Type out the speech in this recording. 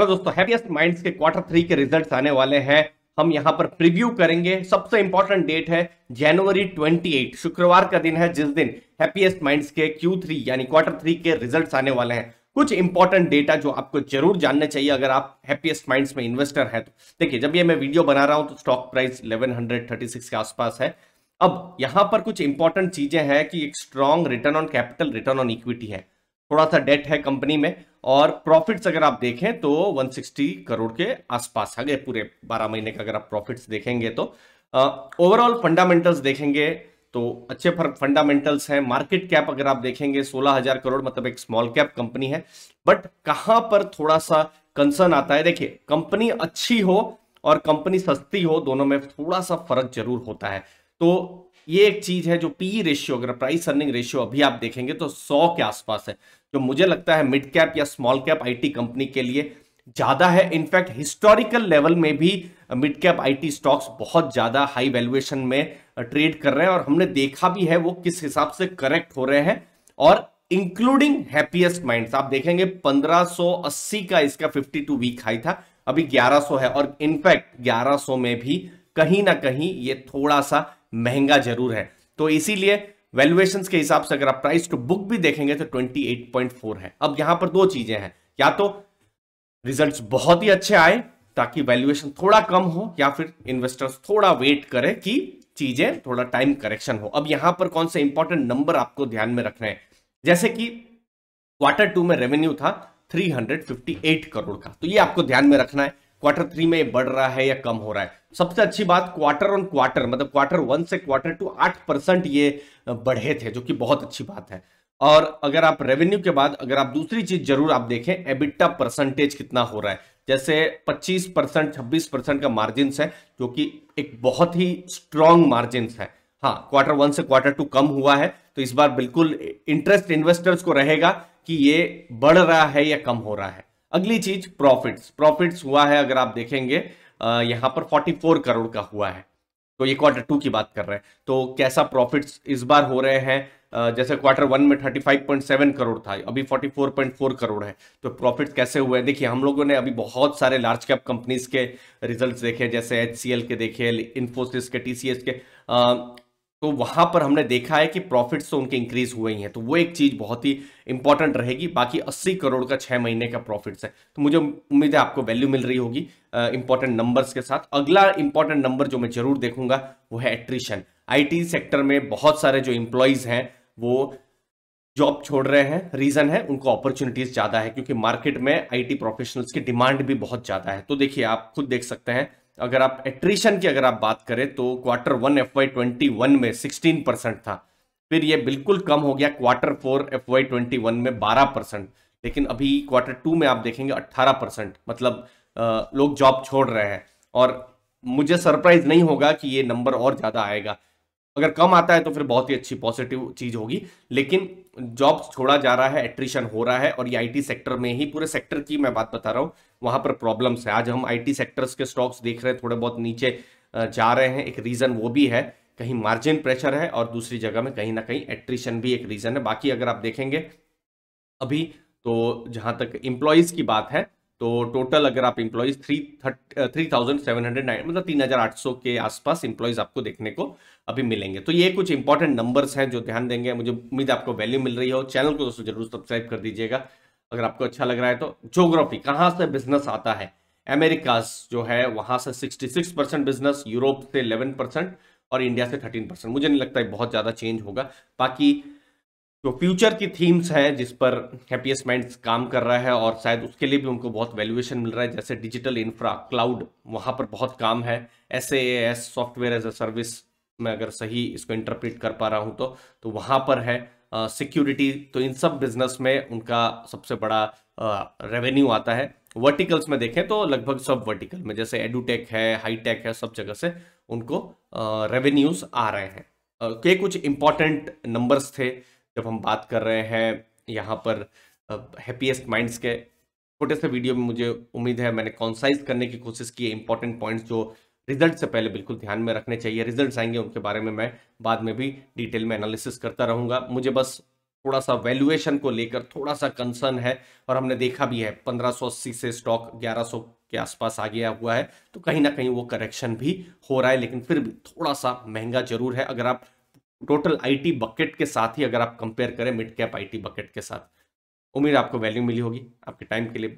hello तो दोस्तों happiest minds के क्वार्टर थ्री के रिजल्ट्स आने वाले हैं हम यहां पर प्रीव्यू करेंगे सबसे इंपॉर्टेंट डेट है जनवरी 28 शुक्रवार का दिन है जिस दिन हैप्पीएस्ट माइंड्स के थ्री यानी क्वार्टर थ्री के रिजल्ट्स आने वाले हैं कुछ इंपॉर्टेंट डेटा जो आपको जरूर जानना चाहिए अगर आप हैप्पीएस्ट माइंड्स में इन्वेस्टर हैं तो देखिए जब ये मैं वीडियो बना रहा हूं तो स्टॉक प्राइस इलेवन के आसपास है अब यहां पर कुछ इंपॉर्टेंट चीजें हैं कि एक strong return on capital return on equity है थोड़ा सा डेट है कंपनी में और प्रॉफिट्स अगर आप देखें तो 160 करोड़ के आसपास आ गए पूरे 12 महीने का अगर आप प्रॉफिट्स देखेंगे तो ओवरऑल फंडामेंटल्स देखेंगे तो अच्छे फंडामेंटल्स हैं मार्केट कैप अगर आप देखेंगे 16000 करोड़ मतलब एक स्मॉल कैप कंपनी है बट कहां पर थोड़ा सा कंसर्न आता है देखिए कंपनी अच्छी हो और कंपनी सस्ती हो दोनों में थोड़ा सा फर्क जरूर होता है तो ये एक चीज है जो पी रेशियो अगर प्राइस अर्निंग रेशियो अभी आप देखेंगे तो सौ के आसपास है जो मुझे लगता है मिड कैप या स्मॉल कैप आईटी कंपनी के लिए ज्यादा है इनफैक्ट हिस्टोरिकल लेवल में भी मिड कैप आईटी स्टॉक्स बहुत ज्यादा हाई वैल्यूएशन में ट्रेड कर रहे हैं और हमने देखा भी है वो किस हिसाब से करेक्ट हो रहे हैं और इंक्लूडिंग हैप्पीएस्ट माइंड आप देखेंगे 1580 का इसका 52 वीक हाई था अभी 1100 है और इनफैक्ट 1100 में भी कहीं ना कहीं ये थोड़ा सा महंगा जरूर है तो इसीलिए वैल्युएशन के हिसाब से अगर आप प्राइस टू बुक भी देखेंगे तो 28.4 है अब यहां पर दो चीजें हैं या तो रिजल्ट्स बहुत ही अच्छे आए ताकि वैल्यूएशन थोड़ा कम हो या फिर इन्वेस्टर्स थोड़ा वेट करें कि चीजें थोड़ा टाइम करेक्शन हो अब यहां पर कौन से इंपॉर्टेंट नंबर आपको ध्यान में रखना है जैसे कि क्वार्टर टू में रेवेन्यू था 358 करोड़ का तो ये आपको ध्यान में रखना है क्वार्टर थ्री में बढ़ रहा है या कम हो रहा है सबसे अच्छी बात क्वार्टर ऑन क्वार्टर मतलब क्वार्टर वन से क्वार्टर टू आठ परसेंट ये बढ़े थे जो कि बहुत अच्छी बात है और अगर आप रेवेन्यू के बाद अगर आप दूसरी चीज जरूर आप देखें एबिटा परसेंटेज कितना हो रहा है जैसे 25 परसेंट छब्बीस परसेंट का मार्जिन है जो कि एक बहुत ही स्ट्रॉन्ग मार्जिन है हाँ क्वार्टर वन से क्वार्टर टू कम हुआ है तो इस बार बिल्कुल इंटरेस्ट इन्वेस्टर्स को रहेगा कि ये बढ़ रहा है या कम हो रहा है अगली चीज प्रॉफिट्स प्रॉफिट्स हुआ है अगर आप देखेंगे यहाँ पर 44 करोड़ का हुआ है तो ये क्वार्टर टू की बात कर रहे हैं तो कैसा प्रॉफिट्स इस बार हो रहे हैं जैसे क्वार्टर वन में 35.7 करोड़ था अभी 44.4 करोड़ है तो प्रॉफिट कैसे हुए हैं देखिए हम लोगों ने अभी बहुत सारे लार्ज कैप कंपनीज के रिजल्ट्स देखे जैसे एच के देखे इन्फोसिस के टी के तो वहां पर हमने देखा है कि प्रॉफिट्स तो उनके इंक्रीज हुए ही हैं तो वो एक चीज बहुत ही इंपॉर्टेंट रहेगी बाकी 80 करोड़ का छह महीने का प्रॉफिट्स है तो मुझे उम्मीद है आपको वैल्यू मिल रही होगी इंपॉर्टेंट नंबर्स के साथ अगला इंपॉर्टेंट नंबर जो मैं जरूर देखूंगा वो है एट्रिशन आई सेक्टर में बहुत सारे जो इंप्लॉयज हैं वो जॉब छोड़ रहे हैं रीजन है उनको अपॉर्चुनिटीज ज्यादा है क्योंकि मार्केट में आईटी प्रोफेशनल्स की डिमांड भी बहुत ज्यादा है तो देखिए आप खुद देख सकते हैं अगर आप एट्रीशन की अगर आप बात करें तो quarter one F Y twenty one में सिक्सटीन परसेंट था फिर ये बिल्कुल कम हो गया quarter four F Y twenty one में बारह परसेंट लेकिन अभी क्वार्टर टू में आप देखेंगे अट्ठारह परसेंट मतलब आ, लोग जॉब छोड़ रहे हैं और मुझे सरप्राइज नहीं होगा कि ये नंबर और ज़्यादा आएगा अगर कम आता है तो फिर बहुत ही अच्छी पॉजिटिव चीज होगी लेकिन जॉब छोड़ा जा रहा है एट्रिशन हो रहा है और ये आईटी सेक्टर में ही पूरे सेक्टर की मैं बात बता रहा हूँ वहां पर प्रॉब्लम्स है आज हम आईटी सेक्टर्स के स्टॉक्स देख रहे हैं थोड़े बहुत नीचे जा रहे हैं एक रीजन वो भी है कहीं मार्जिन प्रेशर है और दूसरी जगह में कहीं ना कहीं एट्रिशन भी एक रीजन है बाकी अगर आप देखेंगे अभी तो जहां तक एम्प्लॉयज की बात है तो टोटल अगर आप employees three three thousand seven hundred nine मतलब तीन हज़ार आठ सौ के आसपास इम्प्लॉयज़ आपको देखने को अभी मिलेंगे तो ये कुछ इंपॉर्टेंट नंबर्स हैं जो ध्यान देंगे मुझे उम्मीद आपको वैल्यू मिल रही हो चैनल को दोस्तों जरूर सब्सक्राइब कर दीजिएगा अगर आपको अच्छा लग रहा है तो जोग्राफी कहाँ से बिजनेस आता है अमेरिकाज जो है वहाँ से सिक्सटी परसेंट बिजनेस यूरोप से इलेवन परसेंट और इंडिया से थर्टीन परसेंट मुझे नहीं लगता है बहुत ज़्यादा चेंज होगा बाकी जो फ्यूचर की थीम्स हैं जिस पर हैप्पीएस्ट माइंड्स काम कर रहा है और शायद उसके लिए भी उनको बहुत वैल्यूएशन मिल रहा है जैसे डिजिटल इंफ्रा क्लाउड वहाँ पर बहुत काम है S S software as a service मैं अगर सही इसको इंटरप्रेट कर पा रहा हूँ तो, तो वहाँ पर है सिक्योरिटी uh, तो इन सब बिजनेस में उनका सबसे बड़ा रेवेन्यू uh, आता है वर्टिकल्स में देखें तो लगभग सब वर्टिकल में जैसे एडुटेक है हाईटेक है सब जगह से उनको रेवेन्यूज uh, आ रहे हैं के कुछ इंपॉर्टेंट नंबर्स थे जब हम बात कर रहे हैं यहाँ पर हैप्पीएस्ट माइंड्स के छोटे से वीडियो में मुझे उम्मीद है मैंने कॉन्साइज करने की कोशिश की है इंपॉर्टेंट पॉइंट्स जो रिजल्ट से पहले बिल्कुल ध्यान में रखने चाहिए रिजल्ट आएंगे उनके बारे में मैं बाद में भी डिटेल में एनालिसिस करता रहूंगा मुझे बस थोड़ा सा वैल्यूएशन को लेकर थोड़ा सा कंसर्न है और हमने देखा भी है 1580 से स्टॉक 1100 के आसपास आ गया हुआ है तो कहीं ना कहीं वो करेक्शन भी हो रहा है लेकिन फिर भी थोड़ा सा महंगा जरूर है अगर आप टोटल आईटी बकेट के साथ ही अगर आप कंपेयर करें मिड कैप आईटी बकेट के साथ उम्मीद आपको वैल्यू मिली होगी आपके टाइम के लिए